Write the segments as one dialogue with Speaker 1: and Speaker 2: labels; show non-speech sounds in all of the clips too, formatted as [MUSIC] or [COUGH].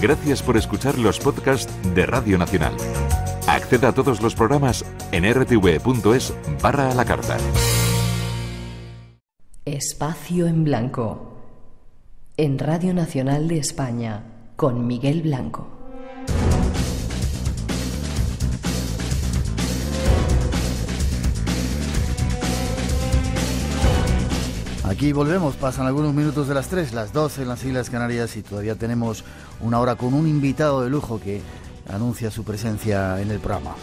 Speaker 1: Gracias por escuchar los podcasts de Radio Nacional. Acceda a todos los programas en rtv.es barra a la carta.
Speaker 2: Espacio en Blanco. En Radio Nacional de España, con Miguel Blanco.
Speaker 3: Aquí volvemos, pasan algunos minutos de las 3, las 2 en las Islas Canarias y todavía tenemos una hora con un invitado de lujo que anuncia su presencia en el programa.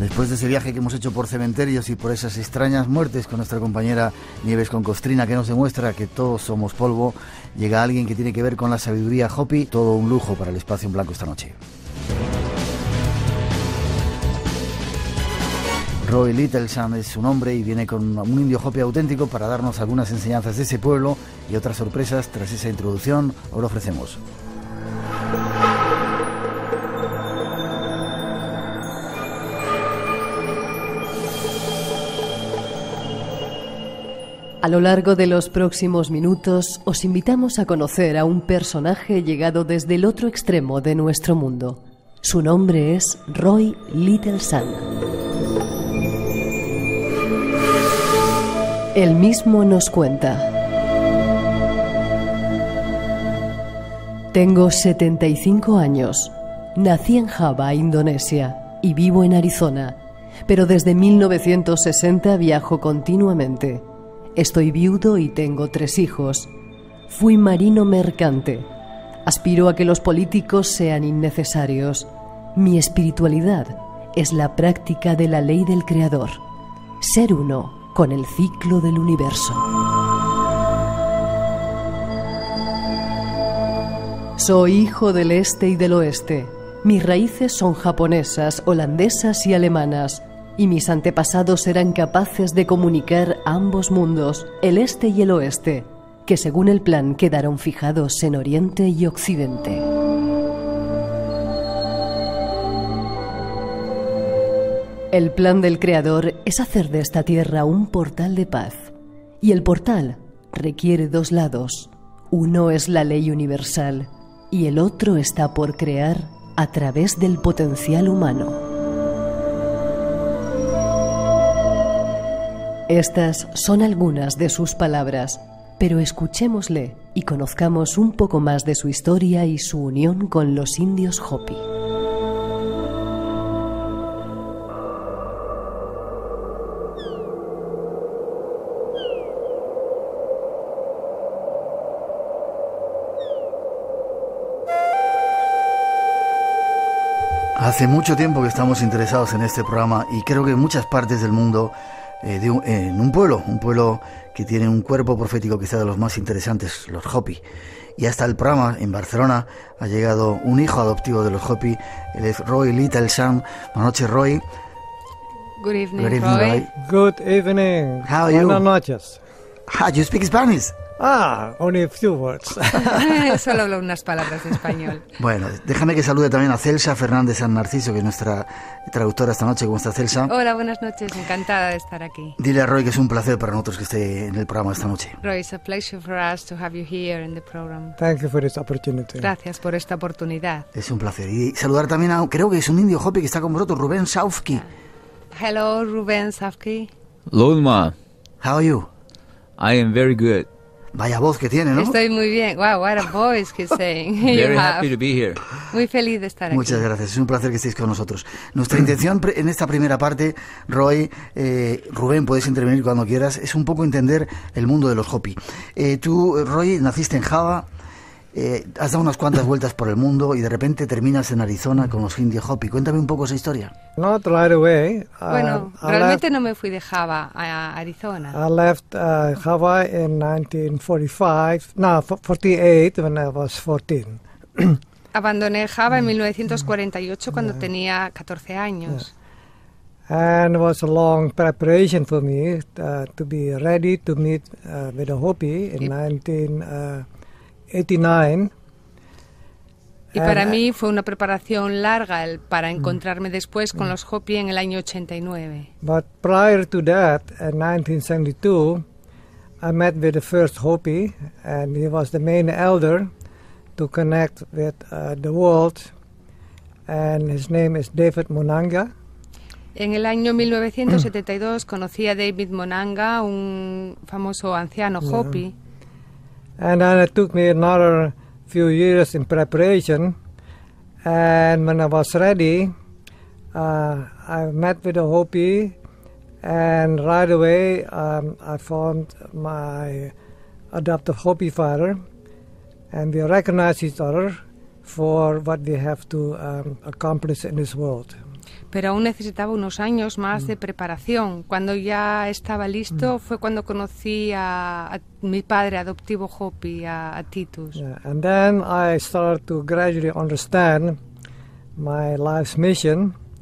Speaker 3: Después de ese viaje que hemos hecho por cementerios y por esas extrañas muertes con nuestra compañera Nieves Concostrina que nos demuestra que todos somos polvo, llega alguien que tiene que ver con la sabiduría Hopi, todo un lujo para el espacio en blanco esta noche. Roy Sam es su nombre y viene con un indio hopi auténtico para darnos algunas enseñanzas de ese pueblo y otras sorpresas tras esa introducción. Os lo ofrecemos.
Speaker 2: A lo largo de los próximos minutos os invitamos a conocer a un personaje llegado desde el otro extremo de nuestro mundo. Su nombre es Roy Little Sun. El mismo nos cuenta. Tengo 75 años. Nací en Java, Indonesia, y vivo en Arizona, pero desde 1960 viajo continuamente. Estoy viudo y tengo tres hijos. Fui marino mercante. Aspiro a que los políticos sean innecesarios. Mi espiritualidad es la práctica de la ley del Creador. Ser uno con el ciclo del universo. Soy hijo del este y del oeste. Mis raíces son japonesas, holandesas y alemanas, y mis antepasados eran capaces de comunicar ambos mundos, el este y el oeste, que según el plan quedaron fijados en Oriente y Occidente. El plan del Creador es hacer de esta tierra un portal de paz. Y el portal requiere dos lados. Uno es la ley universal y el otro está por crear a través del potencial humano. Estas son algunas de sus palabras, pero escuchémosle y conozcamos un poco más de su historia y su unión con los indios Hopi.
Speaker 3: Hace mucho tiempo que estamos interesados en este programa y creo que en muchas partes del mundo, eh, en un pueblo, un pueblo que tiene un cuerpo profético quizá de los más interesantes, los Hopi. Y hasta el programa en Barcelona ha llegado un hijo adoptivo de los Hopi, el es Roy Little Sam. Buenas noches, Roy. Good evening, Good evening How are you? Buenas noches. Ah, you speak Spanish. Ah, few words.
Speaker 4: [LAUGHS] Solo unas palabras de español.
Speaker 3: Bueno, déjame que salude también a Celsa Fernández San Narciso, que es nuestra traductora esta noche. ¿Cómo está Celsa?
Speaker 4: Hola, buenas noches. Encantada de estar aquí.
Speaker 3: Dile a Roy que es un placer para nosotros que esté en el programa esta noche.
Speaker 4: Roy, it's a pleasure for us to have you here in the program.
Speaker 3: Thank you for this Gracias
Speaker 4: por esta oportunidad.
Speaker 3: Es un placer. Y saludar también a, creo que es un indio hopi que está con vosotros, Rubén Saufki.
Speaker 4: Hello, Rubén Saufki.
Speaker 5: Hola, How are you?
Speaker 3: I am very good. Vaya voz que tiene, ¿no? Estoy
Speaker 4: muy bien. Wow, what a voice he's saying. [LAUGHS] Very happy to be here. Muy feliz de estar aquí. Muchas
Speaker 3: gracias. Es un placer que estéis con nosotros. Nuestra intención en esta primera parte, Roy, eh, Rubén, puedes intervenir cuando quieras, es un poco entender el mundo de los Hopi. Eh, tú, eh, Roy, naciste en Java, eh, has dado unas cuantas vueltas por el mundo y de repente terminas en Arizona con los Hindi Hopi. Cuéntame un poco esa historia. no right eh. away. bueno, realmente
Speaker 4: no me fui de Java a Arizona.
Speaker 3: I left uh,
Speaker 6: in 1945, no, 48 when I was 14. [CLEARS THROAT]
Speaker 4: Abandoné Java en 1948 mm. cuando tenía 14 años.
Speaker 6: Yeah. And it was a long preparation for me uh, to be ready to meet uh, with the Hopi in 1948. 89. Y para ah, mí
Speaker 4: fue una preparación larga para mm. encontrarme después con mm. los Hopi en el año 89.
Speaker 6: But prior to that, in 1972, I met with the first Hopi, and he was the main elder to connect with uh, the world, and his name is David Monanga.
Speaker 4: En el año 1972 [CLEARS THROAT] conocí a David Monanga, un famoso anciano Hopi.
Speaker 6: And then it took me another few years in preparation. And when I was ready, uh, I met with a Hopi, and right away um, I found my adoptive Hopi father, and we recognize each other for what we have to um, accomplish in this world.
Speaker 4: pero aún necesitaba unos años más de mm. preparación. Cuando ya estaba listo mm. fue cuando conocí a, mi padre adoptivo Hopi, a, Titus.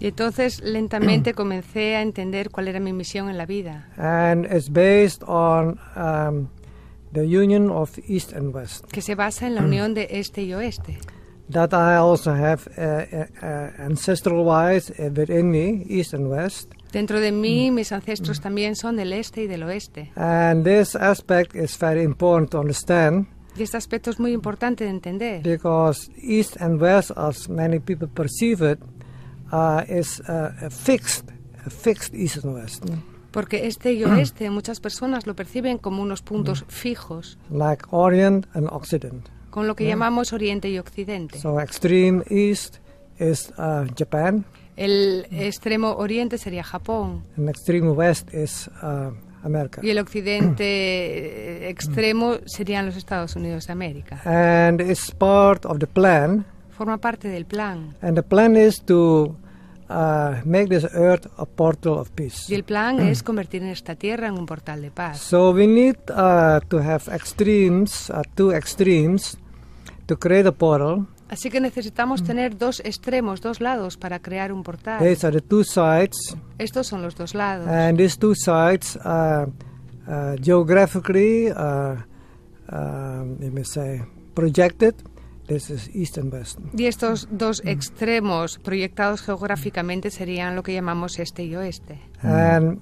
Speaker 4: Y entonces lentamente [CLEARS THROAT] comencé a entender cuál era mi misión en la vida.
Speaker 6: And it's based um,
Speaker 4: Que se basa en la [CLEARS THROAT] unión de este y oeste
Speaker 6: that I also have eh, eh, eh, ancestral-wise within me, east and west.
Speaker 4: Dentro de mí, mm. mis ancestros también son del este y del oeste.
Speaker 6: And this aspect is very important to understand.
Speaker 4: Y este aspecto es muy importante de entender.
Speaker 6: Because east and west, as many people perceive it, uh, is uh, a fixed, fixed east and west. Mm.
Speaker 4: Porque este y oeste, muchas personas lo perciben como unos puntos mm. fijos.
Speaker 6: Like Orient and Occident
Speaker 4: con lo que llamamos Oriente y Occidente.
Speaker 6: So extreme East is uh, Japan.
Speaker 4: El extremo Oriente sería Japón.
Speaker 6: And extreme West is uh, America. Y
Speaker 4: el Occidente eh, extremo serían los Estados Unidos de América.
Speaker 6: And it's part of the plan.
Speaker 4: Forma parte del plan.
Speaker 6: And the plan is to Uh, make this earth a portal of peace. Y el
Speaker 4: plan [CLEARS THROAT] es convertir en esta tierra en un portal de paz.
Speaker 6: So we need uh, to have extremes, uh, two extremes, to create a portal.
Speaker 4: Así que necesitamos tener dos extremos, dos lados para crear un portal. These
Speaker 6: are the two sides.
Speaker 4: Estos son los dos lados. And
Speaker 6: these two sides are uh, geographically, uh, um, let me say, projected desde East and West.
Speaker 4: Y estos dos extremos proyectados geográficamente serían lo que llamamos este y oeste.
Speaker 6: And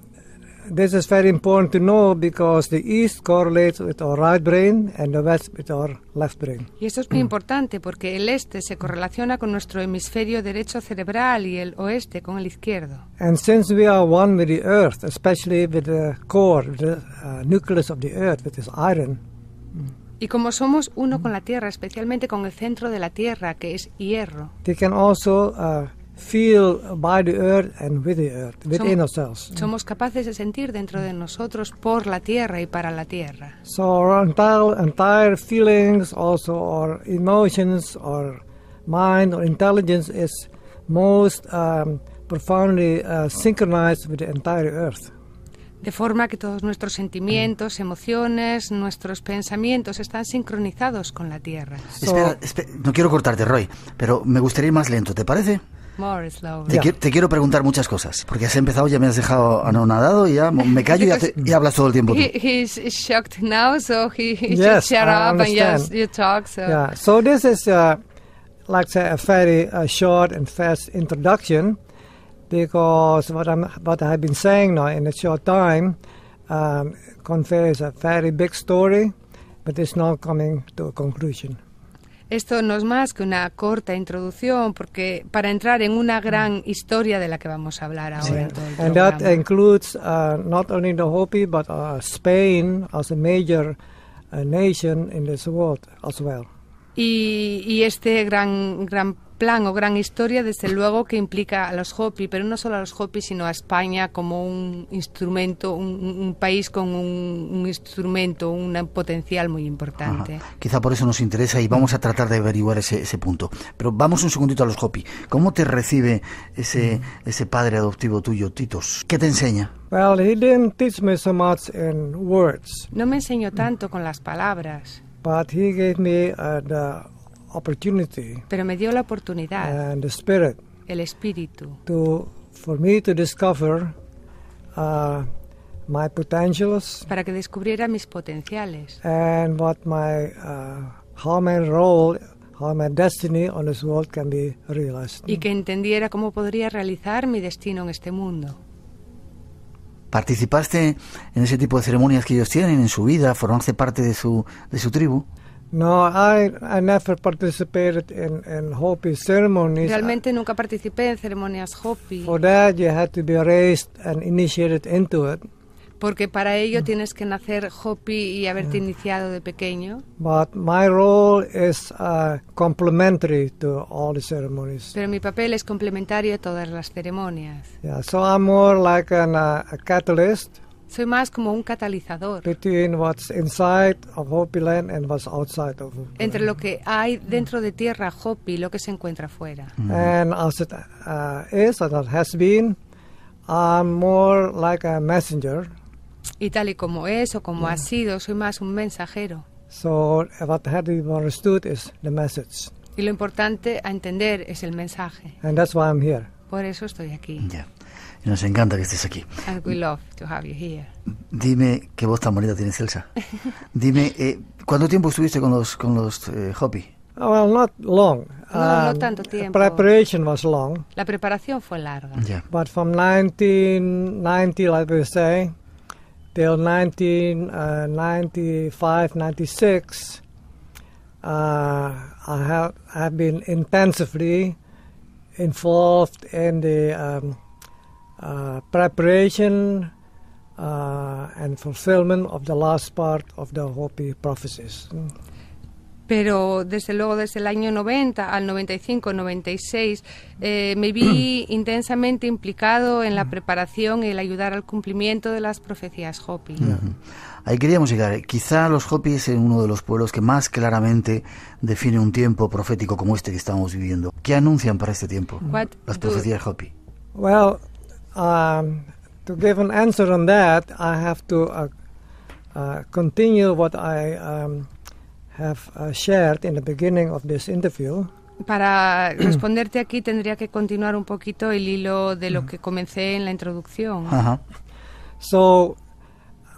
Speaker 6: this is very important to know because the east correlates with our right brain and the west with our left brain.
Speaker 4: Y esto es muy importante porque el este se correlaciona con nuestro hemisferio derecho cerebral y el oeste con el izquierdo.
Speaker 6: And since we are one with the earth, especially with the core, the uh, nucleus of the earth, which is iron.
Speaker 4: Y como somos uno mm. con la tierra, especialmente con el centro de la tierra que es hierro.
Speaker 6: They can also uh, feel by the earth and with the earth, within somos, ourselves. Mm. Somos
Speaker 4: capaces de sentir dentro de nosotros por la tierra y para la
Speaker 6: tierra. So our entire, entire feelings, also our emotions, our mind, our intelligence is most um, profoundly uh, synchronized with the entire earth
Speaker 4: de forma que todos nuestros sentimientos, emociones, nuestros pensamientos están sincronizados con la Tierra.
Speaker 3: Espera, no quiero cortarte, Roy, pero me gustaría ir más lento, ¿te parece? Te, quiero preguntar muchas cosas, porque has empezado, ya me has dejado anonadado y ya me [LAUGHS] callo y, hablas todo el tiempo. Tú.
Speaker 4: He, shocked now, so he, just shut up
Speaker 3: So. this is, uh,
Speaker 6: a very uh, short and fast introduction because what, I'm, what I have been saying now in a short time um, conveys a very big story, but it's not coming to a conclusion.
Speaker 4: Esto no es más que una corta introducción porque para entrar en una gran mm. historia de la que vamos a hablar ahora sí. en
Speaker 6: todo el And that includes uh, not only the Hopi but uh, Spain as a major uh, nation in this world as well.
Speaker 4: Y, y, este gran, gran plan o gran historia, desde luego, que implica a los Hopi, pero no solo a los Hopi, sino a España como un instrumento, un, país con un, instrumento, un potencial muy importante.
Speaker 3: Quizá por eso nos interesa y vamos a tratar de averiguar ese, punto. Pero vamos un segundito a los Hopi. ¿Cómo te recibe ese, mm. ese padre adoptivo tuyo, Titos? ¿Qué te enseña?
Speaker 6: Well, he didn't teach me so much in words. No me enseñó tanto con las palabras. But he gave me a opportunity. Pero me dio la oportunidad. El espíritu. Uh, para que descubriera mis
Speaker 4: potenciales. Y que entendiera cómo podría realizar mi destino en este
Speaker 3: mundo. ¿Participaste en ese tipo de ceremonias que ellos tienen en su vida? ¿Formaste parte de su, de su tribu? No, I, I never participated
Speaker 6: in, in Hopi ceremonies. Realmente
Speaker 4: nunca participé en ceremonias Hopi.
Speaker 6: For that you had to be raised and initiated into it.
Speaker 4: Porque para ello mm. tienes que nacer Hopi y haberte yeah. Mm. iniciado de pequeño.
Speaker 6: But my role is uh, complementary to all the ceremonies.
Speaker 4: Pero mi papel es complementario a todas las ceremonias.
Speaker 6: Yeah, so I'm more like an, uh, a catalyst.
Speaker 4: Soy más como un catalizador. Entre lo que hay dentro de tierra Hopi y lo que se encuentra fuera.
Speaker 6: messenger.
Speaker 4: Y tal y como es o como ha mm. sido, soy más un mensajero. Y lo importante a entender es el mensaje. Por eso estoy aquí
Speaker 3: nos encanta que estés aquí.
Speaker 4: And uh, we love to have you here.
Speaker 3: Dime, qué voz tan bonita tienes, Elsa. [LAUGHS] Dime, eh, ¿cuánto tiempo estuviste con los, con los eh, Hopi?
Speaker 6: Well, not long. No, um, no tanto tiempo. Preparation was long.
Speaker 4: La preparación fue larga.
Speaker 6: Yeah. But from 1990, like we say, till 1995, uh, 96, uh, I have I've been intensively involved in the um, Uh, preparation uh, and fulfillment of the last part of the Hopi
Speaker 4: Pero desde luego desde el año 90 al 95, 96, eh, me vi [CLEARS THROAT] intensamente implicado en la mm. preparación y el ayudar al cumplimiento de las profecías Hopi.
Speaker 3: Ahí queríamos llegar. Quizá los Hopis es uno de los pueblos que más claramente define un tiempo profético como este que estamos viviendo. ¿Qué anuncian para este tiempo las profecías Hopi?
Speaker 6: um, to give an answer on that, I have to uh, uh, continue what I um, have uh, shared in the beginning of this interview.
Speaker 4: Para [CLEARS THROAT] responderte aquí tendría que continuar un poquito el hilo de lo mm. que comencé en la introducción. Uh-huh.
Speaker 6: So,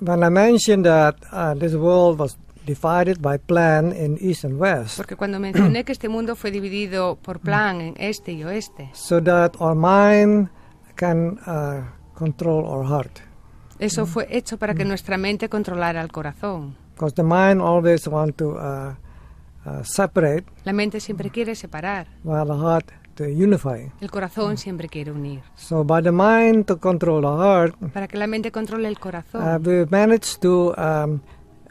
Speaker 6: when I mentioned that uh, this world was divided by plan in east and west. Porque cuando
Speaker 4: mencioné [CLEARS THROAT] que este mundo fue dividido por plan en este y oeste.
Speaker 6: So that our mind can uh, control our heart. Eso mm. fue hecho para que mm.
Speaker 4: nuestra mente controlara el corazón.
Speaker 6: Because the mind always want to uh, uh, separate.
Speaker 4: La mente siempre quiere separar.
Speaker 6: While the heart to unify.
Speaker 4: El corazón siempre quiere unir.
Speaker 6: So by the mind to control the heart.
Speaker 4: Para que la mente controle el corazón. Uh,
Speaker 6: we managed to um,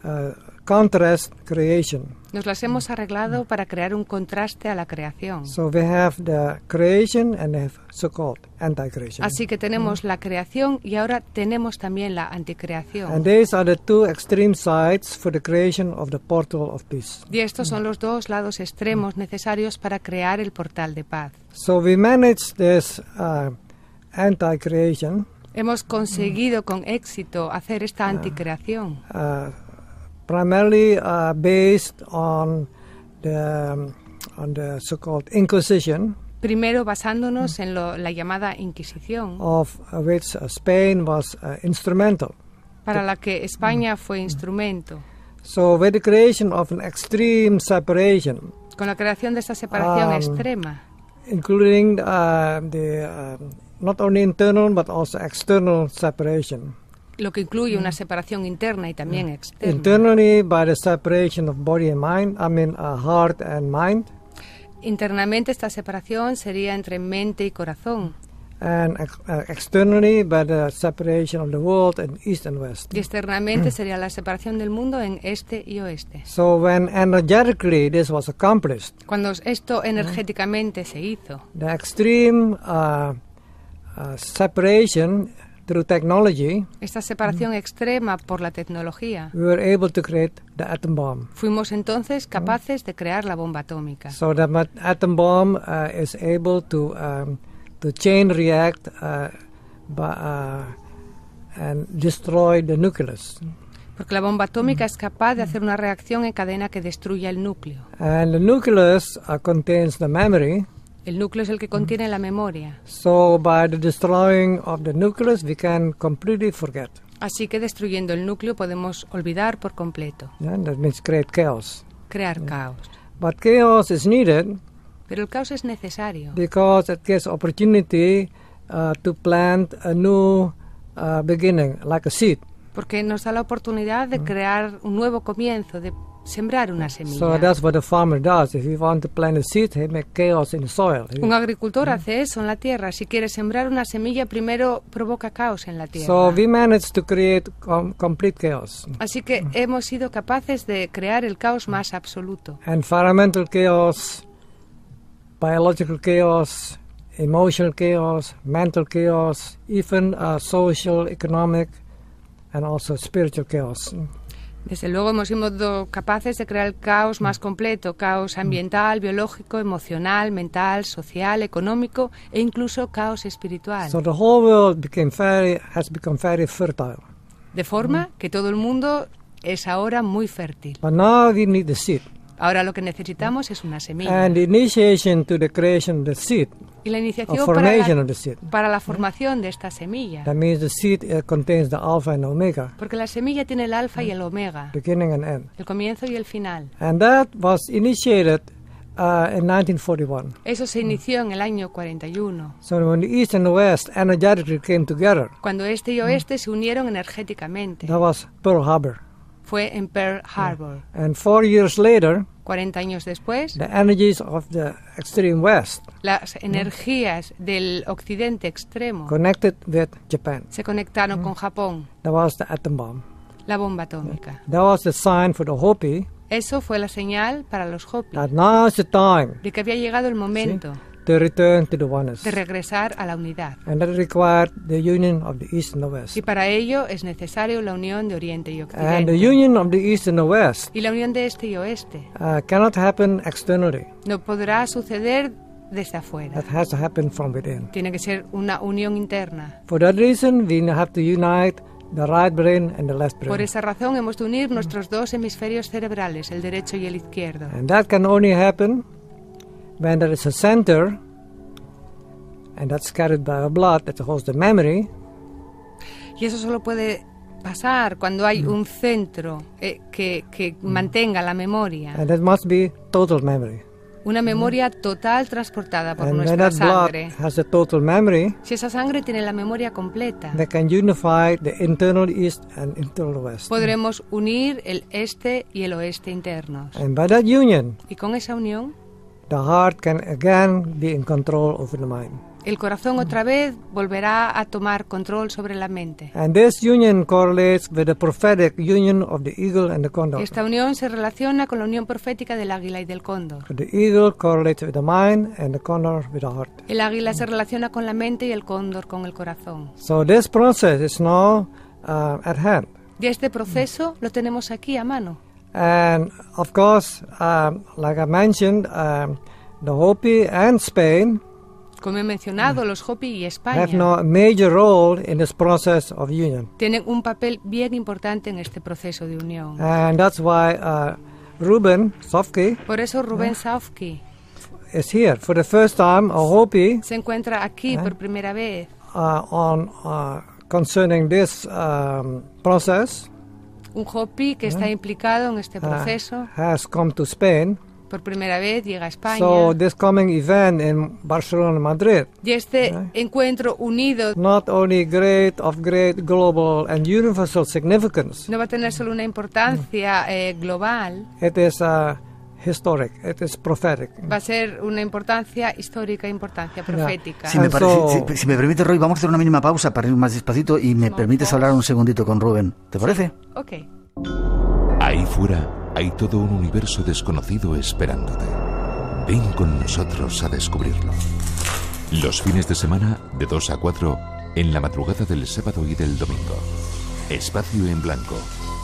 Speaker 6: uh, contrast creation.
Speaker 4: Nos las hemos arreglado para crear un contraste a la creación.
Speaker 6: So we have the creation and so-called anti-creation. Así que
Speaker 4: tenemos la creación y ahora tenemos también la anticreación.
Speaker 6: these are the two extreme sides for the creation of the portal of peace.
Speaker 4: Y estos son los dos lados extremos necesarios para crear el portal de paz.
Speaker 6: So we this uh, anti-creation.
Speaker 4: Hemos conseguido con éxito hacer esta anticreación.
Speaker 6: Uh, primarily uh, based on the, um, on the so-called Inquisition.
Speaker 4: Primero basándonos en lo, la llamada Inquisición.
Speaker 6: Of uh, which uh, Spain was uh, instrumental.
Speaker 4: Para la que España fue instrumento.
Speaker 6: So with the creation of an extreme separation.
Speaker 4: Con la creación de esta separación um, extrema.
Speaker 6: Including uh, the um, not only internal but also external separation
Speaker 4: lo que incluye una mm. separación interna y también mm. externa.
Speaker 6: Internally, by the separation of body and mind, I mean uh, heart and mind.
Speaker 4: Internamente esta separación sería entre mente y corazón.
Speaker 6: And ex uh, uh, externally, by the separation of the world in east and west.
Speaker 4: Y externamente [CLEARS THROAT] sería la separación del mundo en este y oeste.
Speaker 6: So when energetically this was accomplished.
Speaker 4: Cuando esto mm. energéticamente se hizo.
Speaker 6: The extreme uh, uh separation Through technology,
Speaker 4: esta separación mm. extrema por la tecnología,
Speaker 6: we were able to create the atom bomb.
Speaker 4: Fuimos entonces mm. capaces de crear la bomba atómica.
Speaker 6: So the atom bomb uh, is able to um, to chain react uh, but, uh, and destroy the nucleus.
Speaker 4: Porque la bomba atómica mm. es capaz de hacer una reacción en cadena que destruya el núcleo.
Speaker 6: And the nucleus uh, contains the memory.
Speaker 4: El núcleo es el que mm. contiene la memoria. Así que destruyendo el núcleo podemos olvidar por completo. Crear caos. Pero el caos es necesario. Porque nos da la oportunidad de mm. crear un nuevo comienzo, de sembrar una semilla. Un agricultor mm-hmm. hace eso en la tierra. Si quiere sembrar una semilla, primero provoca caos en la tierra. So
Speaker 6: we managed to create complete chaos.
Speaker 4: Así que mm-hmm. hemos sido capaces de crear el caos mm-hmm. más absoluto.
Speaker 6: Environmental chaos, biological chaos, emotional chaos, mental chaos, even uh, social, economic and also spiritual chaos. Desde
Speaker 4: luego hemos sido capaces de crear el caos más completo, caos mm. ambiental, biológico, emocional, mental, social, económico e incluso caos espiritual.
Speaker 6: De
Speaker 4: forma mm. que todo el mundo es ahora muy fértil. Ahora lo que necesitamos es una semilla. And
Speaker 6: initiation to the creation of the seed.
Speaker 4: Y la iniciación para la, para la, formación de esta semilla.
Speaker 6: That means the seed eh, contains the alpha and omega.
Speaker 4: Porque la semilla tiene el alfa y el omega.
Speaker 6: Beginning and end.
Speaker 4: El comienzo y el final.
Speaker 6: And that was initiated Uh, in 1941.
Speaker 4: Eso se inició mm. en el año 41.
Speaker 6: So when the East and the West energetically came together.
Speaker 4: Cuando este y oeste mm. se unieron energéticamente.
Speaker 6: That was Pearl Harbor
Speaker 4: fue en Pearl Harbor.
Speaker 6: And four years later,
Speaker 4: 40 años después, the
Speaker 6: energies of the extreme west,
Speaker 4: las energías mm. del occidente extremo
Speaker 6: connected with Japan.
Speaker 4: se conectaron mm. con Japón.
Speaker 6: There was the atom bomb.
Speaker 4: La bomba atómica.
Speaker 6: That was the sign for the Hopi.
Speaker 4: Eso fue la señal para los Hopi.
Speaker 6: That now is the time.
Speaker 4: De que había llegado el momento.
Speaker 6: ¿Sí? to return to the oneness. de
Speaker 4: regresar a la unidad.
Speaker 6: And that required the union of the East and the West.
Speaker 4: Y para ello es necesario la unión de Oriente y Occidente. And the
Speaker 6: union of the East and the West.
Speaker 4: Y la unión de Este y Oeste.
Speaker 6: Uh, cannot happen externally.
Speaker 4: No podrá suceder desde afuera.
Speaker 6: That has to happen from within.
Speaker 4: Tiene que ser una unión interna.
Speaker 6: For that reason, we have to unite The right brain and the left brain. Por
Speaker 4: esa razón hemos de unir nuestros dos hemisferios cerebrales, el derecho y el izquierdo.
Speaker 6: And that can only happen When there is a center, and that's carried by a blood that holds the memory.
Speaker 4: Y eso solo puede pasar cuando hay mm. un centro eh, que, que mm. mantenga la memoria. And
Speaker 6: that must be total memory.
Speaker 4: Una mm. memoria mm. total transportada por and nuestra sangre.
Speaker 6: Has a total memory,
Speaker 4: si esa sangre tiene la memoria completa,
Speaker 6: they can unify the internal east and internal west.
Speaker 4: podremos unir el este y el oeste internos.
Speaker 6: And by that union,
Speaker 4: y con esa unión,
Speaker 6: The heart can again be in control over the mind.
Speaker 4: El corazón otra vez volverá a tomar control sobre la mente.
Speaker 6: And this union correlates with the prophetic union of the eagle and the condor. Esta
Speaker 4: unión se relaciona con la unión profética del águila y del cóndor.
Speaker 6: The eagle correlates with the mind and the condor with the heart.
Speaker 4: El águila se relaciona con la mente y el cóndor con el corazón.
Speaker 6: So this process is now uh, at hand.
Speaker 4: Y este proceso lo tenemos aquí a mano.
Speaker 6: And of course, um, like I mentioned, um, the Hopi and Spain.
Speaker 4: Como he mencionado, los Hopi y España have
Speaker 6: no major role in this process of union.
Speaker 4: tienen un papel bien importante en este proceso de unión.
Speaker 6: And that's why uh, Ruben Sofke Por
Speaker 4: eso Rubén Safki
Speaker 6: is here for the first time, a Hopi,
Speaker 4: se encuentra aquí por primera vez
Speaker 6: uh, on uh, concerning this um, process.
Speaker 4: un Hopi que está implicado en este ah, proceso.
Speaker 6: Uh, has come to Spain.
Speaker 4: Por primera vez llega a España. So
Speaker 6: this coming event in Barcelona, Madrid.
Speaker 4: Y este encuentro unido.
Speaker 6: Not only great of great global and universal significance.
Speaker 4: No va a tener solo una importancia eh, global.
Speaker 6: It is a Va a
Speaker 4: ser una importancia histórica, importancia profética. Si
Speaker 3: me, permite, Roy, vamos a hacer una mínima pausa para ir más despacito y me permites hablar un segundito con Rubén. ¿Te parece?
Speaker 5: Ok.
Speaker 1: Ahí fuera hay todo un universo desconocido esperándote. Ven con nosotros a descubrirlo. Los fines de semana, de 2 a 4, en la madrugada del sábado y del domingo. Espacio en Blanco,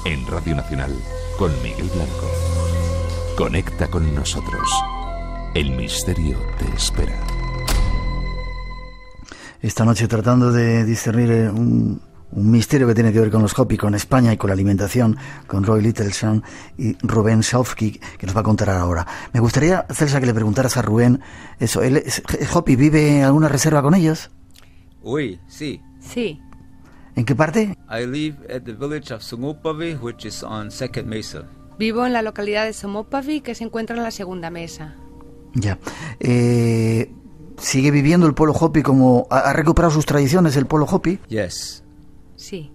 Speaker 1: en Radio Nacional, con Miguel Blanco. Conecta con nosotros. El misterio te espera.
Speaker 3: Esta noche tratando de discernir eh, un, misterio que tiene que ver con los hopi, con España y con la alimentación, con Roy Littleson y Rubén Schaufke, que nos va a contar ahora. Me gustaría, Celsa, que le preguntaras a Rubén eso. ¿Él hopi? ¿Vive en alguna reserva con ellos?
Speaker 5: Uy, sí. Sí.
Speaker 3: ¿En qué parte?
Speaker 5: I live at the village of which is on Second Mesa.
Speaker 4: Vivo en la localidad de Somopavi, que se encuentra en la segunda mesa.
Speaker 3: Ya. Eh, ¿Sigue viviendo el pueblo Hopi como... ¿Ha recuperado sus tradiciones el pueblo Hopi? Yes. Sí.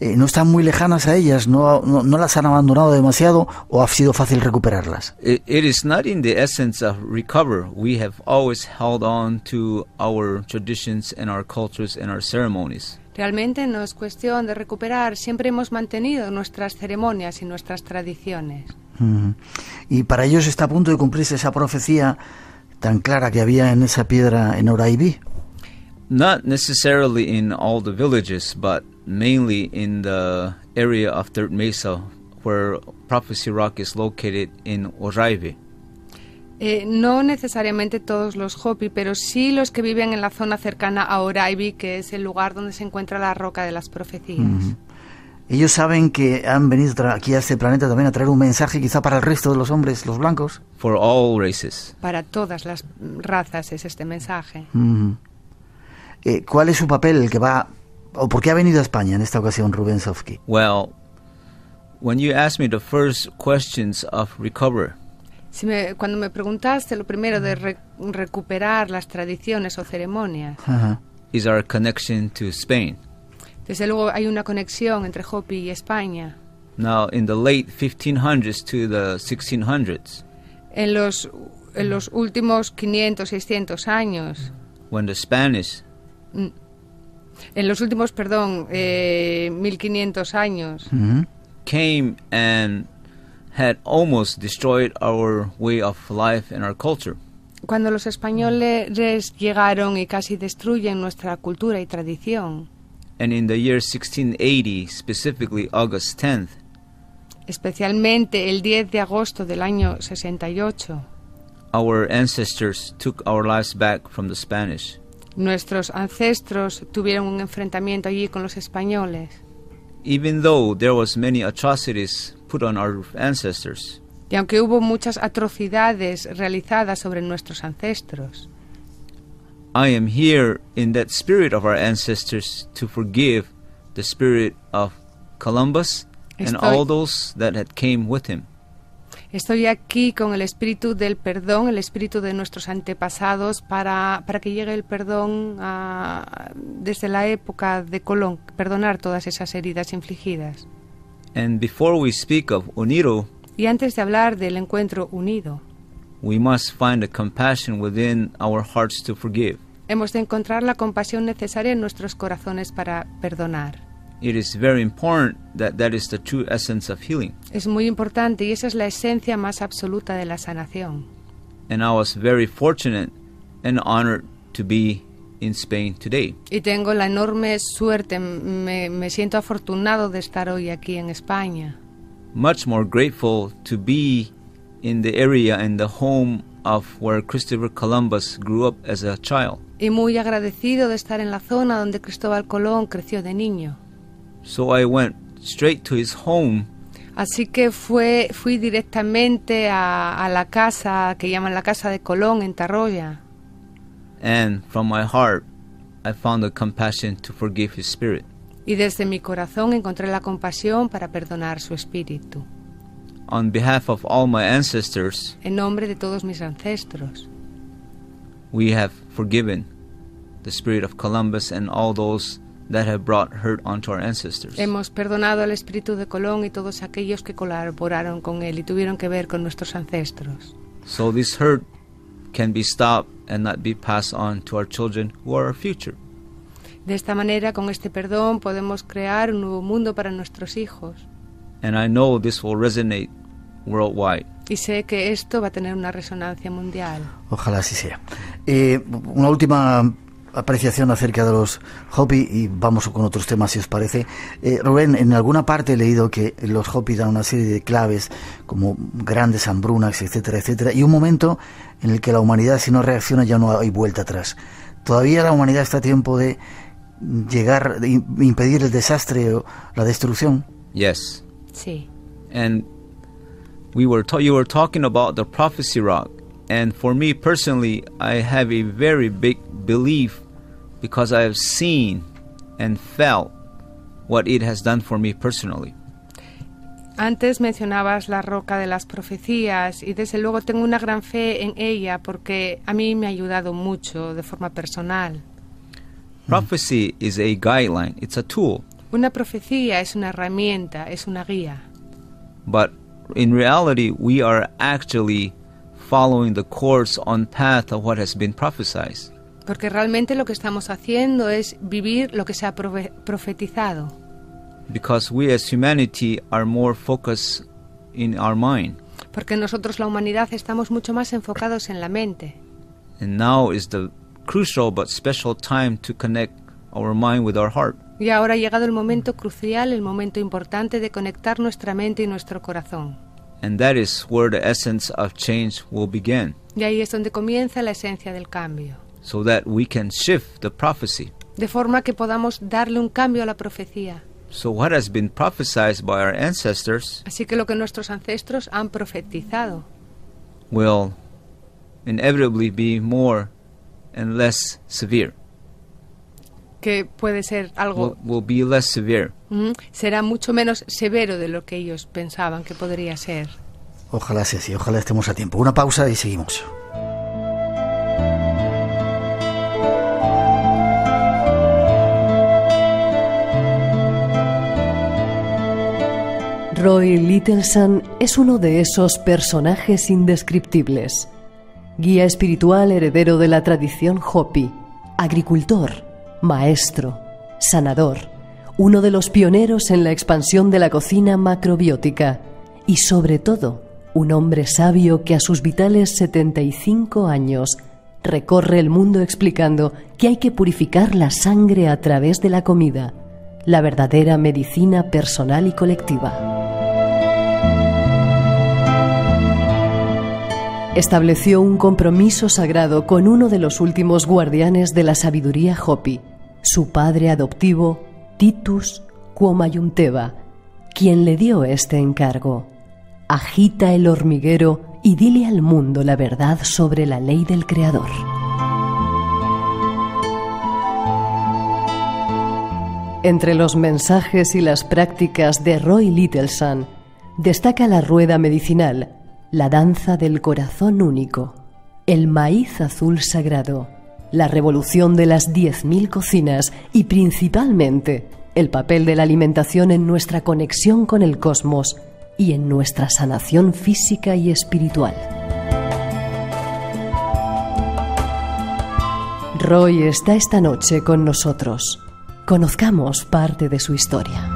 Speaker 3: Eh, no están muy lejanas a ellas, no, no, las han abandonado demasiado o ha sido fácil recuperarlas.
Speaker 5: No it is not in the essence of recover. We have always held on to our traditions and our cultures and our ceremonies.
Speaker 4: Realmente no es cuestión de recuperar, siempre hemos mantenido nuestras ceremonias y nuestras tradiciones.
Speaker 3: Y para ellos está a punto de cumplirse esa profecía tan clara que había en esa piedra en Oraibí.
Speaker 5: Not necessarily in all the villages, but mainly in the area of Dirt Mesa, where Prophecy Rock is located in Oraibi.
Speaker 4: Eh, no necesariamente todos los Hopi, pero sí los que viven en la zona cercana a Oraibi, que es el lugar donde se encuentra la roca de las profecías.
Speaker 3: Ellos saben que han venido aquí a este planeta también a traer un mensaje quizá para el resto de los hombres, los blancos. For races.
Speaker 4: Para todas las razas es este mensaje.
Speaker 3: Eh, ¿Cuál es su papel que va o por qué ha venido a España en esta ocasión Rubén
Speaker 5: Well, when you ask me the first questions of recover
Speaker 4: si me, cuando me preguntaste lo primero de recuperar las tradiciones o ceremonias.
Speaker 5: Es nuestra conexión our connection to Spain.
Speaker 4: Desde luego hay una conexión entre Hopi y España.
Speaker 5: Now in the late 1500s to the 1600s.
Speaker 4: En los en los últimos 500, 600 años.
Speaker 5: When the Spanish.
Speaker 4: Mm. En los últimos, perdón, eh, 1500 años.
Speaker 5: Uh y... Came and had almost destroyed our way of life and our culture.
Speaker 4: Cuando los españoles llegaron y casi destruyen nuestra cultura y tradición.
Speaker 5: And in the year 1680, specifically August 10th.
Speaker 4: Especialmente el 10 de agosto del año 68.
Speaker 5: Our ancestors took our lives back from the Spanish.
Speaker 4: Nuestros ancestros tuvieron un enfrentamiento allí con los españoles.
Speaker 5: Even though there was many atrocities
Speaker 4: y aunque hubo muchas atrocidades realizadas sobre nuestros ancestros.
Speaker 5: I am here in that spirit of our ancestors to forgive the spirit of Columbus and Estoy. all those that had came with him.
Speaker 4: Estoy aquí con el espíritu del perdón, el espíritu de nuestros antepasados, para, para que llegue el perdón ah, desde la época de Colón, perdonar todas esas heridas infligidas.
Speaker 5: And before we speak of unido,
Speaker 4: y antes de hablar del encuentro unido,
Speaker 5: we must find the compassion within our hearts to forgive.
Speaker 4: Hemos de encontrar la compasión necesaria en nuestros corazones para perdonar.
Speaker 5: It is very important that that is the true essence of healing.
Speaker 4: Es muy importante y esa es la esencia más absoluta de la sanación.
Speaker 5: And I was very fortunate and honored to be today.
Speaker 4: Y tengo la enorme suerte, me, siento afortunado de estar hoy aquí en España.
Speaker 5: Much more grateful to be in the area and the home of where Christopher Columbus grew up as a child.
Speaker 4: Y muy agradecido de estar en la zona donde Cristóbal Colón creció de niño.
Speaker 5: So I went straight to his home.
Speaker 4: Así que fue, fui directamente a, a la casa que llaman la casa de Colón en Tarroya.
Speaker 5: And from my heart, I found the compassion to forgive his spirit.
Speaker 4: Y desde mi corazón encontré la compasión para perdonar su espíritu.
Speaker 5: On behalf of all my ancestors,
Speaker 4: en nombre de todos mis ancestros,
Speaker 5: we have forgiven the spirit of Columbus and all those that have brought hurt onto our ancestors.
Speaker 4: Hemos perdonado al espíritu de Colón y todos aquellos que colaboraron con él y tuvieron que ver con nuestros ancestros.
Speaker 5: So this hurt can be stopped and be passed on to our children our future.
Speaker 4: De esta manera, con este perdón, podemos crear un nuevo mundo para nuestros hijos.
Speaker 5: And I know this will resonate
Speaker 3: worldwide.
Speaker 4: Y sé que esto va a tener una resonancia mundial.
Speaker 3: Ojalá así sea. Eh, una última apreciación acerca de los Hopi y vamos con otros temas si os parece. Eh, Rubén, en alguna parte he leído que los hobbies dan una serie de claves como grandes hambrunas, etcétera, etcétera, y un momento en el que la humanidad si no reacciona ya no hay vuelta atrás. Todavía la humanidad está a tiempo de llegar, de impedir el desastre o la destrucción.
Speaker 5: Yes. Sí. And we were talking about the prophecy rock. And for me personally, I have a very big belief because I have seen and felt what it has done for me personally.
Speaker 4: Antes mencionabas la roca de las profecías y desde luego tengo una gran fe en ella porque a mí me ha ayudado mucho de forma personal.
Speaker 5: Prophecy is a guideline, it's a tool.
Speaker 4: Una profecía es una herramienta, es una guía.
Speaker 5: But in reality, we are actually following the course on path of what has been prophesied.
Speaker 4: Porque realmente lo que estamos haciendo es vivir lo que se ha profetizado.
Speaker 5: Because we as humanity are more focused in our mind.
Speaker 4: Porque nosotros la humanidad estamos mucho más enfocados en la mente.
Speaker 5: And now is the crucial but special time to connect our mind with our heart.
Speaker 4: Y ahora ha llegado el momento crucial, el momento importante de conectar nuestra mente y nuestro corazón.
Speaker 5: And that is where the essence of change will begin.
Speaker 4: Y ahí es donde comienza la esencia del cambio. De forma que podamos darle un cambio a la profecía.
Speaker 5: So what has been by our ancestors?
Speaker 4: Así que lo que nuestros ancestros han profetizado.
Speaker 5: Will inevitably be more and less severe.
Speaker 4: Que puede ser algo.
Speaker 3: Will, be less severe.
Speaker 4: Mm, será mucho menos severo de lo que ellos pensaban que podría ser.
Speaker 3: Ojalá sea así, ojalá estemos a tiempo. Una pausa y seguimos.
Speaker 2: Roy Littleson es uno de esos personajes indescriptibles. Guía espiritual heredero de la tradición Hopi, agricultor, maestro, sanador, uno de los pioneros en la expansión de la cocina macrobiótica y sobre todo un hombre sabio que a sus vitales 75 años recorre el mundo explicando que hay que purificar la sangre a través de la comida la verdadera medicina personal y colectiva. Estableció un compromiso sagrado con uno de los últimos guardianes de la sabiduría Hopi, su padre adoptivo, Titus Cuomayunteva, quien le dio este encargo. Agita el hormiguero y dile al mundo la verdad sobre la ley del Creador. Entre los mensajes y las prácticas de Roy Littleson destaca la rueda medicinal, la danza del corazón único, el maíz azul sagrado, la revolución de las 10.000 cocinas y principalmente el papel de la alimentación en nuestra conexión con el cosmos y en nuestra sanación física y espiritual. Roy está esta noche con nosotros. Conozcamos
Speaker 3: parte de su historia.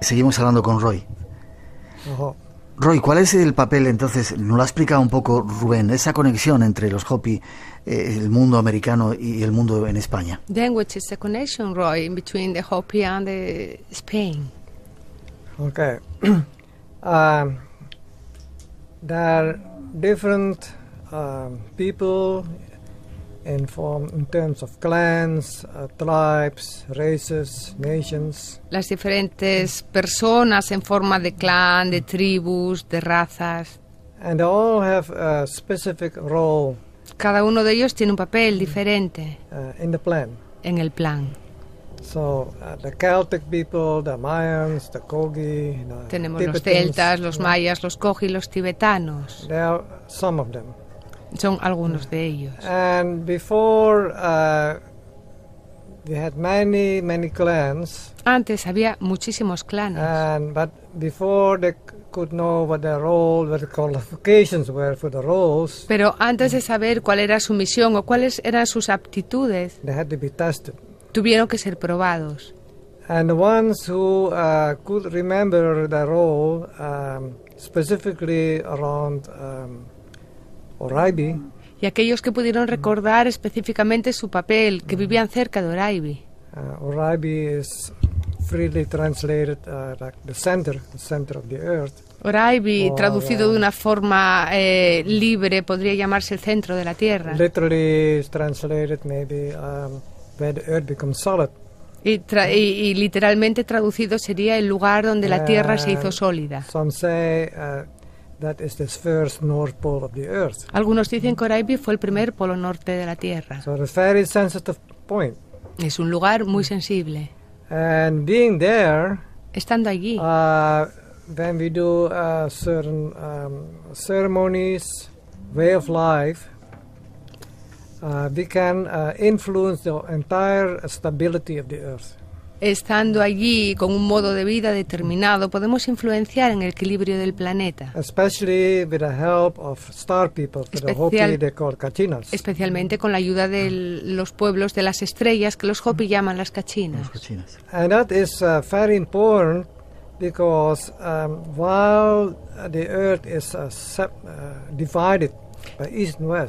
Speaker 3: Seguimos hablando con Roy. Roy, ¿cuál es el papel entonces? Nos lo ha explicado un poco Rubén, esa conexión entre los Hopi, eh, el mundo americano y el mundo en España.
Speaker 4: Language is la connection, Roy, between the Hopi and the Spain.
Speaker 6: Okay. [CLEARS THROAT] Um, there different um, people in form in terms of clans, uh, tribes, races, nations.
Speaker 4: Las diferentes personas en forma de clan, de tribus, de razas. And they all have a
Speaker 6: specific role.
Speaker 4: Cada uno de ellos tiene un papel diferente.
Speaker 6: Uh, in the plan. En el plan. So, uh, the Celtic people, the Mayans, the Kogi, the Tenemos Tibetans, los celtas, los
Speaker 4: mayas, los kogi, los tibetanos. There are some of them
Speaker 6: son algunos de ellos. And before, uh, had many, many clans.
Speaker 4: Antes había
Speaker 6: muchísimos clanes. but before
Speaker 4: Pero antes de saber cuál era su misión o cuáles eran sus aptitudes,
Speaker 6: they had to be tested.
Speaker 4: Tuvieron que ser probados.
Speaker 6: And ones who uh, could remember their role, um, um,
Speaker 4: y aquellos que pudieron recordar específicamente su papel, que vivían cerca de
Speaker 6: Oraibi. Uh, freely translated uh, the center, the center of the earth.
Speaker 4: traducido uh, de una forma eh, libre, podría llamarse el centro de la Tierra.
Speaker 6: Literally translated maybe um, the earth becomes solid. Y, y,
Speaker 4: literalmente traducido sería el lugar donde la Tierra se hizo sólida.
Speaker 6: Some say, uh,
Speaker 4: algunos dicen que Oraibi fue el primer polo norte de la Tierra.
Speaker 6: So point. Es un lugar muy sensible. And being there, Estando allí, uh, when we do uh, certain um, ceremonies, way of life, uh, we can uh, influence the entire stability of the earth estando allí con un modo de vida determinado,
Speaker 4: podemos influenciar en el equilibrio del planeta.
Speaker 6: especialmente
Speaker 4: con la ayuda de ah. los pueblos de las estrellas que los Hopi llaman las cachinas.
Speaker 6: And that is uh, because um, while the earth uh, uh,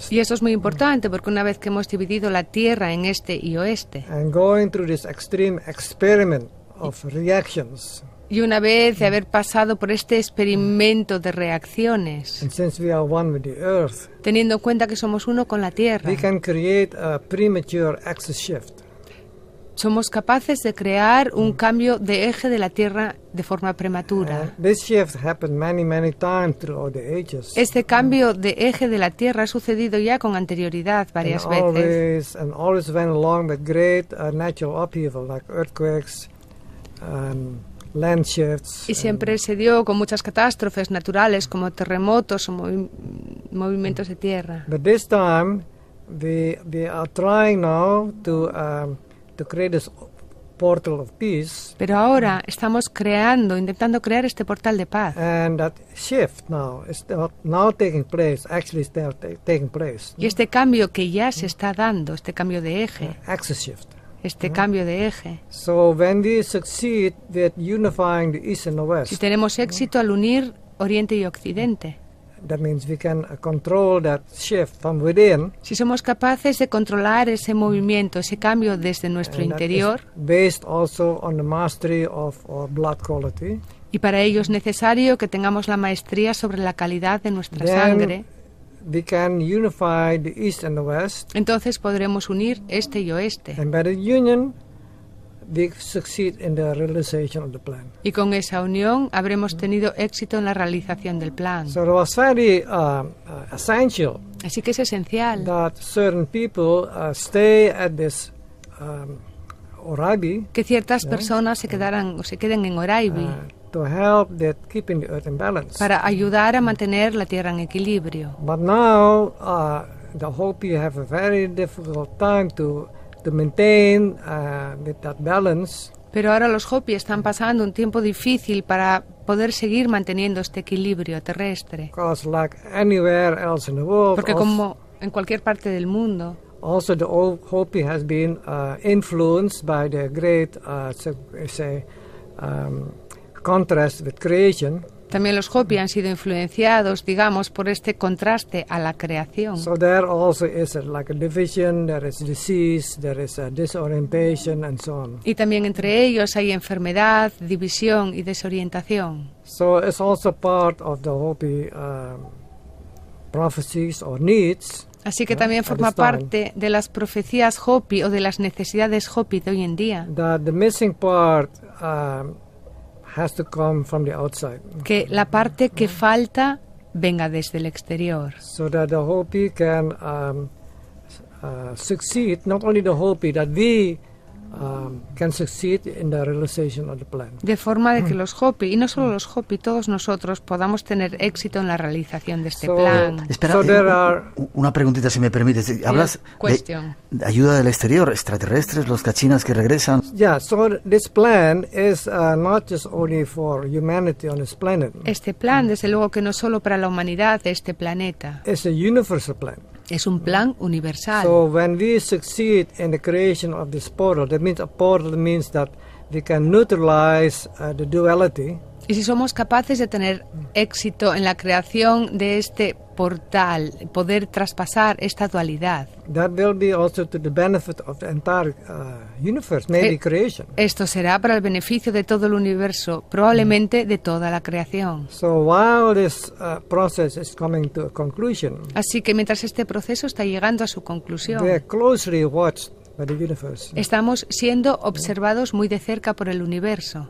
Speaker 4: y eso es muy importante porque una vez que hemos dividido la Tierra en este y oeste, y una vez de haber pasado por este experimento de reacciones,
Speaker 6: teniendo en cuenta que somos uno con la Tierra, we can create a premature axis shift
Speaker 4: somos capaces de crear un mm. cambio de eje de la Tierra de forma prematura. Uh, este mm. cambio de eje de la Tierra ha sucedido ya con anterioridad varias veces.
Speaker 6: Uh, y siempre
Speaker 4: se dio con muchas catástrofes naturales como terremotos o movimientos de tierra
Speaker 6: portal peace.
Speaker 4: Pero ahora estamos creando, intentando crear
Speaker 6: este portal de paz. Y
Speaker 4: este cambio que ya se está dando, este cambio de eje. Este cambio de eje.
Speaker 6: Si tenemos éxito al unir Oriente y Occidente.
Speaker 4: Si somos capaces de controlar ese movimiento, ese cambio desde
Speaker 6: nuestro interior. also on the mastery of our blood quality.
Speaker 4: Y para ello es necesario que tengamos la maestría sobre la calidad de nuestra sangre.
Speaker 6: We can East and the West. Entonces podremos unir este y oeste. And by union, y con esa unión habremos tenido éxito en la realización del plan. Um, uh, Así que es esencial uh,
Speaker 4: um, que ciertas personas se, quedaran, se queden en Oraibi uh,
Speaker 6: para ayudar
Speaker 4: a mantener la tierra en equilibrio.
Speaker 6: But now, espero the Hopi have a very difficult time to Uh, Pero ahora los Hopi están pasando un tiempo difícil para
Speaker 4: poder seguir manteniendo este equilibrio terrestre.
Speaker 6: Porque como
Speaker 4: en cualquier parte del mundo,
Speaker 6: also the Hopi has been uh, influenced by the great uh, say, um, contrast with creation.
Speaker 4: También los Hopi han sido influenciados, digamos, por este contraste a la
Speaker 6: creación.
Speaker 4: Y también entre ellos hay enfermedad, división y desorientación.
Speaker 6: Así que uh, también forma parte
Speaker 4: de las profecías Hopi o de las necesidades
Speaker 6: Hopi de hoy en día. has to come from the outside. Que
Speaker 4: la parte que falta venga desde el exterior.
Speaker 6: So that the Hopi can um, uh, succeed, not only the Hopi, that we Um, can
Speaker 4: De forma de que mm. los Hopi, y no solo los Hopi, todos nosotros podamos tener éxito en la realización de este plan. Eh,
Speaker 3: Espera, eh, una preguntita si me permites. Hablas de, ayuda del exterior, extraterrestres, los cachinas que regresan.
Speaker 6: Este plan, desde luego que no solo para la humanidad de este planeta. Es un universal plan. Es un plan universal. So when we succeed in the creation of this portal, that means a portal means that we can neutralize uh, the duality. Y si
Speaker 4: somos capaces de tener éxito en la creación de este portal, poder traspasar esta dualidad. Esto será para el beneficio de todo el universo, probablemente de toda la creación. Así que mientras este proceso está llegando a su conclusión, Estamos siendo observados muy de cerca por el universo.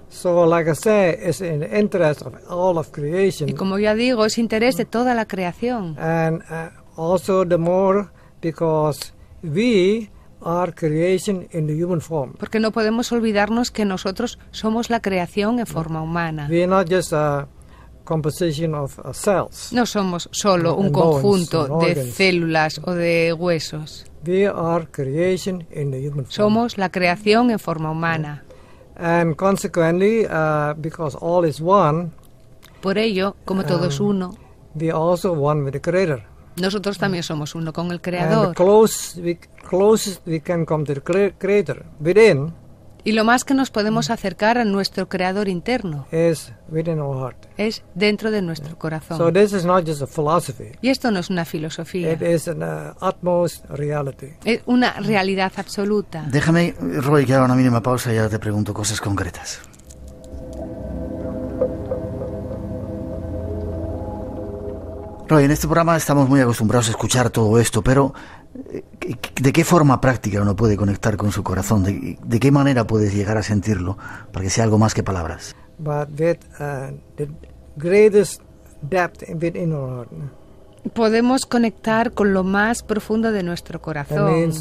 Speaker 4: Y como ya digo, es interés de toda la creación.
Speaker 6: Uh,
Speaker 4: Porque no podemos olvidarnos que nosotros somos la creación en forma
Speaker 6: humana composition of uh, cells. No somos solo un conjunto de células o de huesos. We are creation in the human form. Somos la creación en forma humana. And consequently, uh, because all is one, Por ello, como um, todo es uno, we also one with the creator. nosotros
Speaker 4: también mm. somos uno con el Creador. And the
Speaker 6: close, we, closest we can come to the creator,
Speaker 4: within, y lo más que nos podemos mm. acercar a nuestro creador interno es dentro de nuestro mm. corazón. y esto no es una filosofía. Uh, es una realidad absoluta.
Speaker 3: Déjame, Roy, que haga una mínima pausa y ya te pregunto cosas concretas. Roy, en este programa estamos muy acostumbrados a escuchar todo esto, pero eh, ¿De qué forma práctica uno puede conectar con su corazón? ¿De, qué manera puedes llegar a sentirlo para que sea algo más que palabras?
Speaker 6: Uh, Podemos conectar
Speaker 4: con lo más profundo de nuestro corazón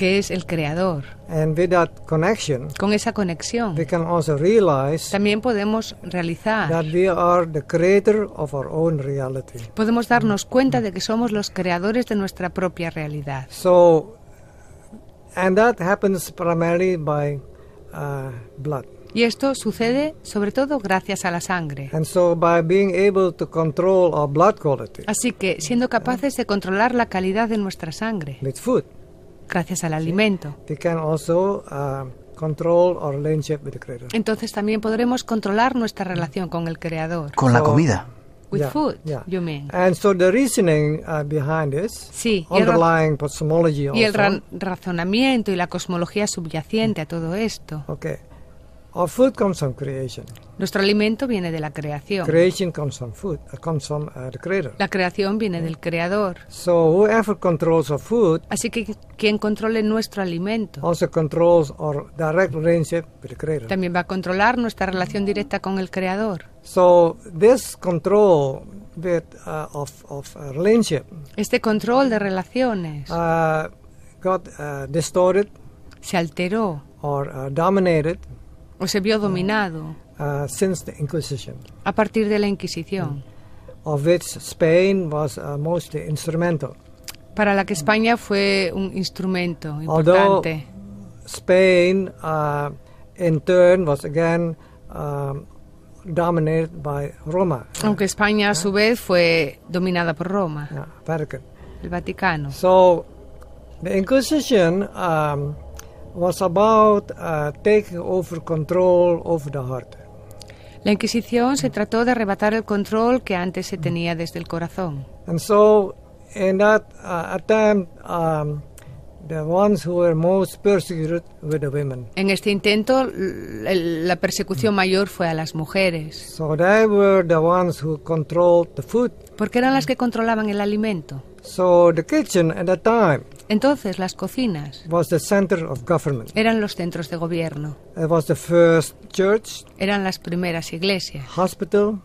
Speaker 4: que es el
Speaker 6: creador. con esa conexión, también podemos realizar Podemos darnos
Speaker 4: cuenta de que somos los creadores de nuestra propia realidad.
Speaker 6: Uh, y esto sucede sobre
Speaker 4: todo gracias a la sangre. Así que siendo capaces de controlar la calidad de nuestra sangre gracias al alimento.
Speaker 6: They can also, um, control our relationship with the creator.
Speaker 4: Entonces también podremos controlar nuestra relación con el creador. Con la comida. With yeah, food, yeah.
Speaker 6: you mean. And so the reasoning uh, behind this, sí, underlying cosmology also. y el
Speaker 4: razonamiento y la cosmología subyacente a todo esto. Okay.
Speaker 6: Our food comes from creation.
Speaker 4: Nuestro alimento viene de la creación.
Speaker 6: Creation comes from food. It uh, comes from uh, the creator.
Speaker 4: La creación viene yeah. del creador.
Speaker 6: So whoever controls our food.
Speaker 4: Así que quien controle nuestro alimento.
Speaker 6: Also controls our direct relationship with the creator.
Speaker 4: También va a controlar nuestra relación directa con el creador.
Speaker 6: So this control with, uh, of, of uh, relationship.
Speaker 4: Este control de relaciones.
Speaker 6: Uh, got uh, distorted. Se alteró. Or dominated o se vio ah, dominado. Uh, since the Inquisition. A partir de la Inquisición. Mm. Of which Spain was uh, most instrumental.
Speaker 4: Para la que España fue un instrumento importante.
Speaker 6: Spain, uh, in turn, was again um, dominated by Roma.
Speaker 4: Aunque España a su vez fue dominada por Roma.
Speaker 6: Yeah, Vatican. El Vaticano. So, the Inquisition. Um, was about uh, taking over control over the heart.
Speaker 4: La Inquisición se trató de arrebatar el control que antes se tenía desde el corazón.
Speaker 6: And so, in that uh, attempt, um, the ones who were most persecuted were the women. En este intento, la persecución mayor fue a las
Speaker 4: mujeres.
Speaker 6: So they were the ones who controlled the food porque eran las que controlaban el alimento. entonces las cocinas center government.
Speaker 4: eran los centros de gobierno. church, eran las primeras iglesias. Hospital,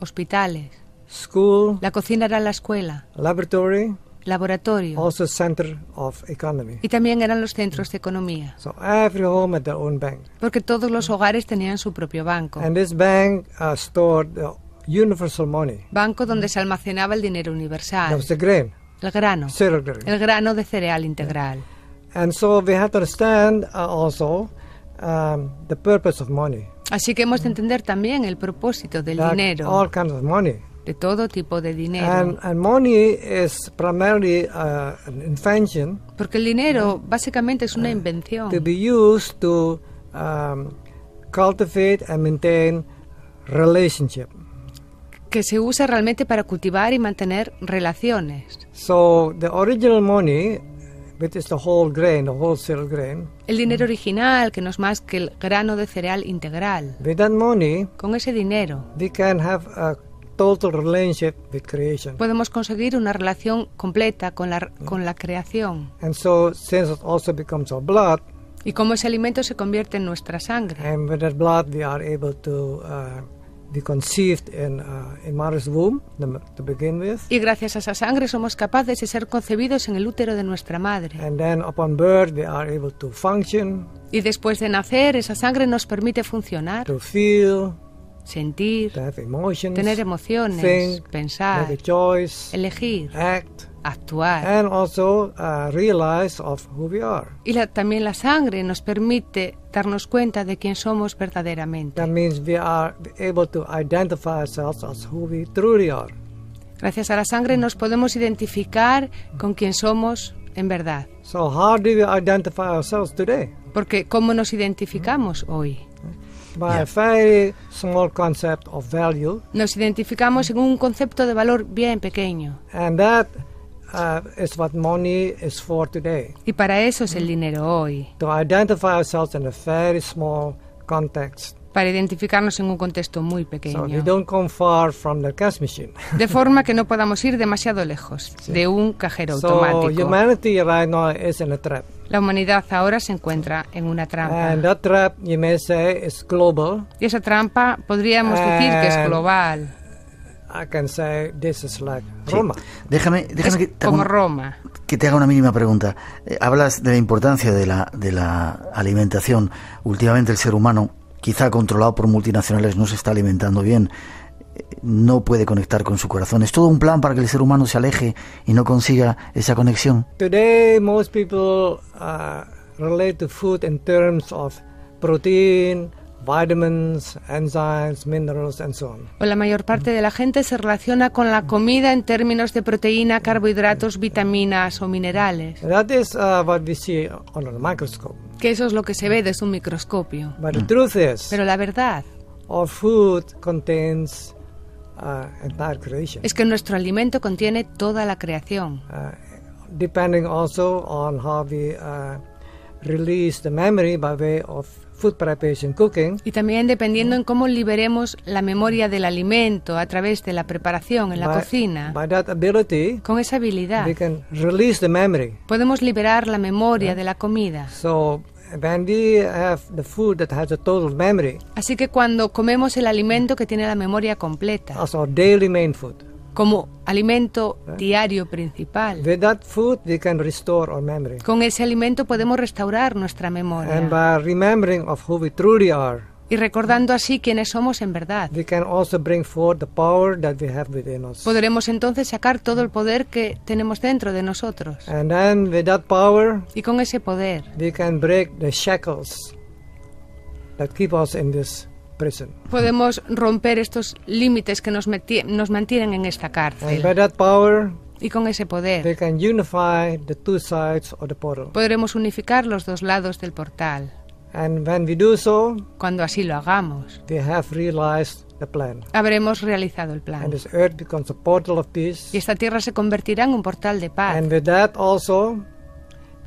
Speaker 4: hospitales. School, la cocina era la escuela.
Speaker 6: Laboratory, laboratorio. center
Speaker 4: Y también eran los centros de
Speaker 6: economía. Porque todos los hogares tenían su propio banco. And this bank uh, universal money.
Speaker 4: Banco donde se almacenaba el dinero universal.
Speaker 6: the grain. El grano. El
Speaker 4: grano de cereal integral.
Speaker 6: And so we understand uh, also um, the purpose of money.
Speaker 4: Así que hemos de entender también el propósito del dinero. All
Speaker 6: kinds of money. De todo tipo de dinero. And, money is primarily uh, an invention.
Speaker 4: Porque el dinero básicamente es una invención. To
Speaker 6: be used to cultivar um, cultivate and maintain
Speaker 4: que se usa realmente para cultivar y mantener relaciones.
Speaker 6: So the original money
Speaker 4: el dinero original, que no es más que el grano de cereal integral.
Speaker 6: con ese dinero, Podemos conseguir
Speaker 4: una relación completa con la, con la creación.
Speaker 6: y como ese alimento se convierte en nuestra sangre. Uh, y gracias a esa
Speaker 4: sangre somos capaces de ser concebidos en el útero de nuestra madre. Y después de nacer, esa sangre nos permite funcionar.
Speaker 6: sentir, tener emociones, pensar, elegir,
Speaker 4: y también la sangre nos permite darnos cuenta de quién somos verdaderamente. Gracias a la sangre nos podemos identificar con quién somos en verdad.
Speaker 6: So how do we identify ourselves today?
Speaker 4: Porque cómo nos identificamos hoy.
Speaker 6: a small concept of value.
Speaker 4: Nos identificamos en un concepto de valor bien pequeño. And
Speaker 6: that Uh, money Y
Speaker 4: para eso es el
Speaker 6: dinero hoy. context.
Speaker 4: Para identificarnos en un contexto
Speaker 6: muy pequeño. de
Speaker 4: [LAUGHS] forma que no podamos ir demasiado lejos de un cajero automático. La humanidad ahora se encuentra en una trampa.
Speaker 6: global. Y esa trampa podríamos decir que es global this is Roma.
Speaker 3: Déjame, déjame que te haga como Que te haga una mínima pregunta. Eh, hablas de la importancia de la, de la alimentación. Últimamente el ser humano, quizá controlado por multinacionales, no se está alimentando bien. Eh, no puede conectar con su corazón. ¿Es todo un plan para que el ser humano se aleje y no consiga esa conexión?
Speaker 6: Today most people uh, relate to food in terms of protein, o
Speaker 4: pues la mayor parte de la gente se relaciona con la comida en términos de proteína, carbohidratos, vitaminas o minerales. Uh, que eso es lo que se ve desde un microscopio. Pero la verdad. food
Speaker 6: uh, Es que
Speaker 4: nuestro alimento contiene toda la creación.
Speaker 6: Uh, depending also on how we release the memory by way of Cooking.
Speaker 4: Y también dependiendo en cómo liberemos la memoria del alimento a través de la preparación en la cocina.
Speaker 6: con esa habilidad,
Speaker 4: podemos liberar la memoria de la comida. Así que cuando comemos el alimento que tiene la memoria completa, como alimento eh. diario
Speaker 6: principal.
Speaker 4: Con ese alimento podemos restaurar nuestra memoria. Y recordando así quiénes somos en verdad. Podremos entonces sacar todo el poder que tenemos dentro de nosotros.
Speaker 6: y con ese poder. We can break the shackles that keep us in this
Speaker 4: Podemos romper estos límites que nos, nos mantienen en esta cárcel. y con ese poder podremos unificar los dos lados del portal. Cuando así lo hagamos,
Speaker 6: habremos realizado el plan. Y esta tierra se convertirá en un portal de paz. And con that also,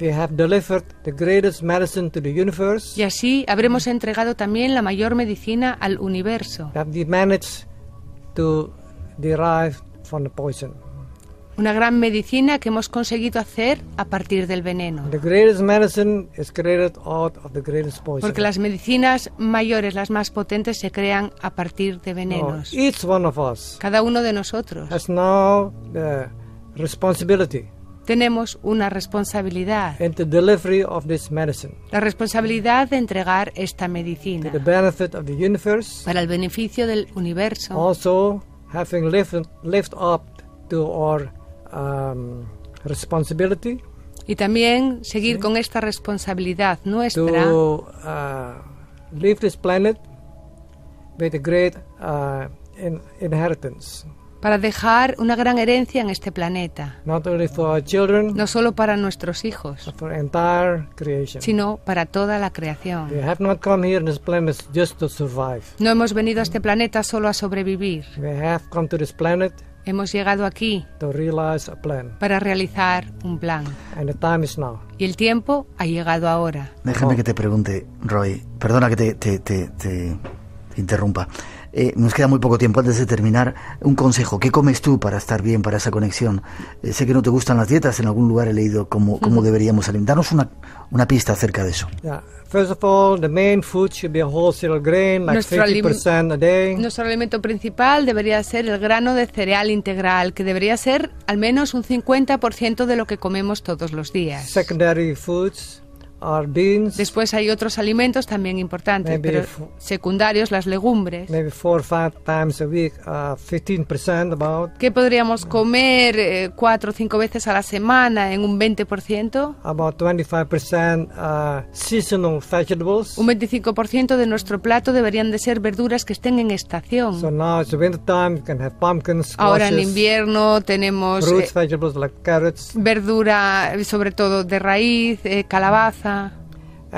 Speaker 6: We have delivered the greatest medicine to the universe.
Speaker 4: Y así habremos entregado también la mayor medicina al universo. That
Speaker 6: we managed to derive from the poison.
Speaker 4: Una gran medicina que hemos conseguido hacer a partir del veneno.
Speaker 6: The greatest medicine is created out of the greatest poison. Porque las
Speaker 4: medicinas mayores, las más potentes, se crean a partir de venenos. No,
Speaker 6: each one of us Cada uno de nosotros has now the responsibility tenemos una responsabilidad. In the delivery of this medicine.
Speaker 4: La responsabilidad de entregar esta medicina. the benefit of the universe. Para el beneficio del universo. Also having lived, lived up to our um, responsibility. Y también seguir sí. con esta responsabilidad
Speaker 6: nuestra. To uh, leave this planet with a great uh, in inheritance
Speaker 4: para dejar una gran herencia en este planeta.
Speaker 6: no solo para nuestros hijos, sino
Speaker 4: para toda la creación. No hemos venido a este planeta solo a sobrevivir. Hemos llegado aquí para realizar un plan. Y el tiempo ha llegado ahora.
Speaker 3: Déjame oh. que te pregunte, Roy. Perdona que te, te interrumpa. Eh, nos queda muy poco tiempo antes de terminar. Un consejo, ¿qué comes tú para estar bien, para esa conexión? Eh, sé que no te gustan las dietas, en algún lugar he leído cómo, cómo deberíamos alimentarnos. Una, una pista acerca de eso.
Speaker 6: First of nuestro,
Speaker 4: nuestro alimento principal debería ser el grano de cereal integral, que debería ser al menos un 50% de lo que comemos todos los días.
Speaker 6: Secondary foods
Speaker 4: Después hay otros alimentos también importantes, pero secundarios, las legumbres. Uh, ¿Qué podríamos comer eh, cuatro o cinco veces a la semana en un 20%? Uh,
Speaker 6: un
Speaker 4: 25% de nuestro plato deberían de ser verduras que estén en
Speaker 6: estación. Ahora en
Speaker 4: invierno tenemos
Speaker 6: eh,
Speaker 4: verdura, eh, sobre todo de raíz, calabaza pasta,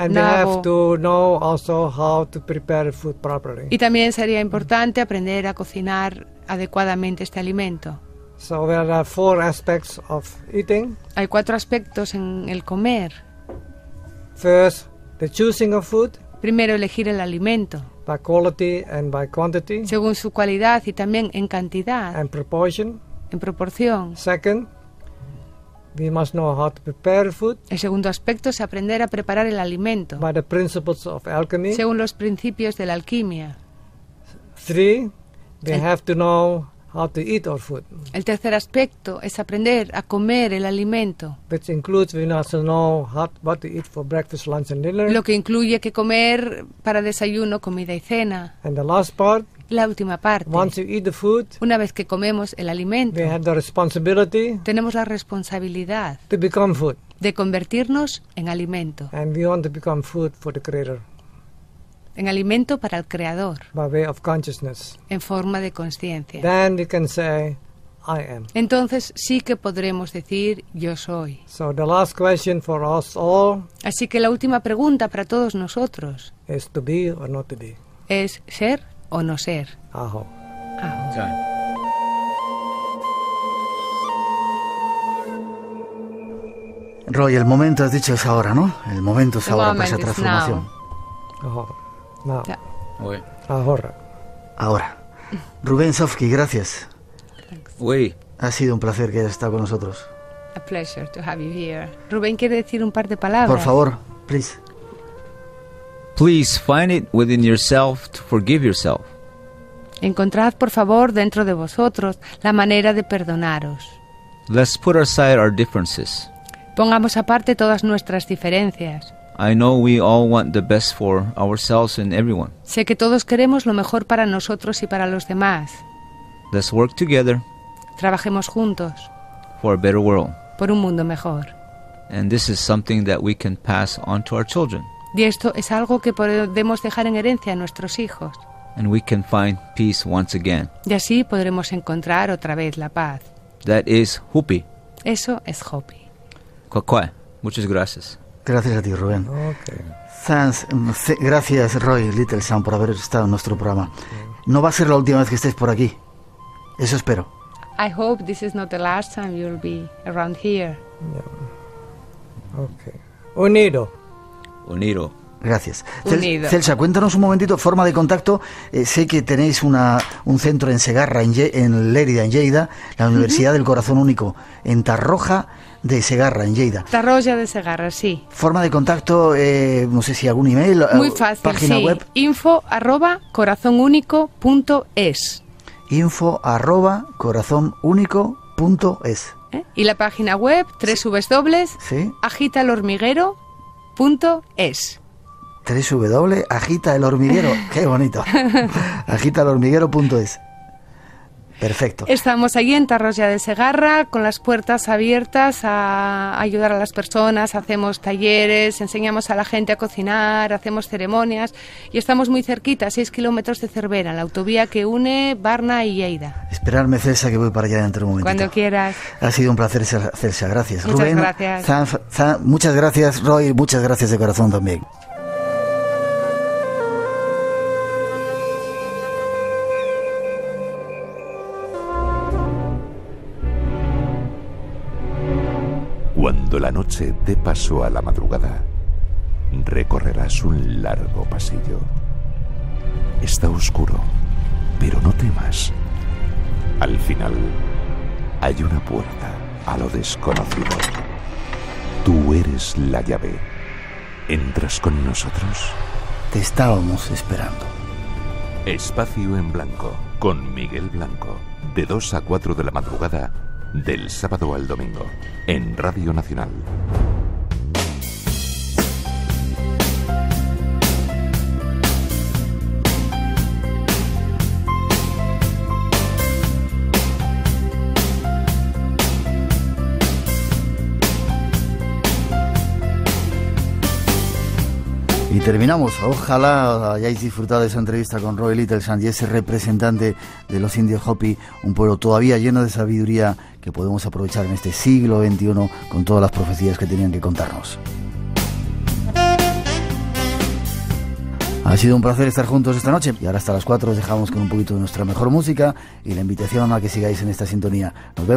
Speaker 6: And nabo. Have to know also how to prepare food properly. Y
Speaker 4: también sería importante aprender a cocinar adecuadamente este alimento.
Speaker 6: So there are four aspects of
Speaker 4: eating. Hay cuatro aspectos en el comer. First, the choosing of food. Primero elegir el alimento. By quality and by quantity. Según su calidad y también en cantidad. And proportion. En proporción. Second, We must know how to prepare food. El segundo aspecto es aprender a preparar el
Speaker 6: alimento. By the principles of alchemy. Según
Speaker 4: los principios de la alquimia.
Speaker 6: Three, we have to know how to eat our food.
Speaker 4: El tercer aspecto es aprender a comer el alimento.
Speaker 6: Which includes we must know how, what to eat for breakfast, lunch and dinner. Lo que incluye que comer para desayuno, comida y cena. And the last part la
Speaker 4: última parte. Una vez que comemos el alimento, tenemos la responsabilidad de convertirnos en alimento. En alimento para el creador. En forma de conciencia. Entonces sí que podremos decir yo soy. Así que la última pregunta para todos nosotros
Speaker 6: is to be or
Speaker 4: es ser o no ser.
Speaker 3: Ajo. Ajo. Roy, el momento, has dicho, es ahora, ¿no? El momento es ahora para esa transformación. Ahora. Ahora. Rubén Sofsky, gracias. Uy. Ha sido un placer que hayas estado con nosotros.
Speaker 4: A pleasure to have Rubén quiere decir un par de palabras. Por favor,
Speaker 3: please.
Speaker 5: Please find it within yourself to forgive yourself.
Speaker 4: Encontrad por favor dentro de vosotros la manera de perdonaros.
Speaker 5: Let's put aside our differences.
Speaker 4: Pongamos aparte todas nuestras diferencias.
Speaker 5: I know we all want the best for ourselves and everyone.
Speaker 4: Sé que todos queremos lo mejor para nosotros y para los demás.
Speaker 5: Let's work together.
Speaker 4: Trabajemos juntos.
Speaker 5: For a better world.
Speaker 4: Por un mundo mejor.
Speaker 5: And this is something that we can pass on to our children.
Speaker 4: Y esto es algo que podemos dejar en herencia a nuestros hijos. Y así podremos encontrar otra vez la paz. Eso es Hopi.
Speaker 3: muchas gracias. Gracias a ti, Rubén. Mm, gracias, Roy Little Sam, por haber estado en nuestro programa. No va a ser la última vez que estés por aquí. Eso espero. I hope Unido. Uniro. Gracias. Celsa, cuéntanos un momentito forma de contacto. Eh, sé que tenéis una, un centro en Segarra, en, Lérida, en Lleida, la Universidad del Corazón Único, en Tarroja de Segarra, en Lleida.
Speaker 4: Tarroja de Segarra, sí.
Speaker 3: Forma de contacto, eh, no sé si algún email, eh, Muy fácil, página web.
Speaker 4: Info arroba
Speaker 3: es. Info arroba punto ¿Eh? Y
Speaker 4: la página web, tres sí. dobles, sí. agita el hormiguero agita
Speaker 3: 3W el hormiguero Qué bonito. [LAUGHS] agita el hormiguero.es. Perfecto.
Speaker 4: Estamos allí en Tarroya de Segarra con las puertas abiertas a ayudar a las personas, hacemos talleres, enseñamos a la gente a cocinar, hacemos ceremonias y estamos muy cerquita, a 6 kilómetros de Cervera, la autovía que une Barna y Lleida.
Speaker 3: Esperarme, Celsa, que voy para allá dentro de un momento. Cuando quieras. Ha sido un placer, Celsa, gracias. Muchas gracias. muchas gracias, Roy, muchas gracias de corazón también.
Speaker 1: cuando la noche te paso a la madrugada, recorrerás un largo pasillo. Está oscuro, pero no temas. Al final, hay una puerta a lo desconocido. Tú eres la llave. ¿Entras con nosotros?
Speaker 3: Te estábamos esperando.
Speaker 1: Espacio en Blanco, con Miguel Blanco, de 2 a 4 de la madrugada del sábado al domingo, en Radio Nacional.
Speaker 3: Y terminamos. Ojalá hayáis disfrutado de esa entrevista con Roy Little y ese representante de los indios Hopi, un pueblo todavía lleno de sabiduría que podemos aprovechar en este siglo XXI con todas las profecías que tenían que contarnos. Ha sido un placer estar juntos esta noche y ahora hasta las 4 os dejamos con un poquito de nuestra mejor música y la invitación a que sigáis en esta sintonía. Nos vemos.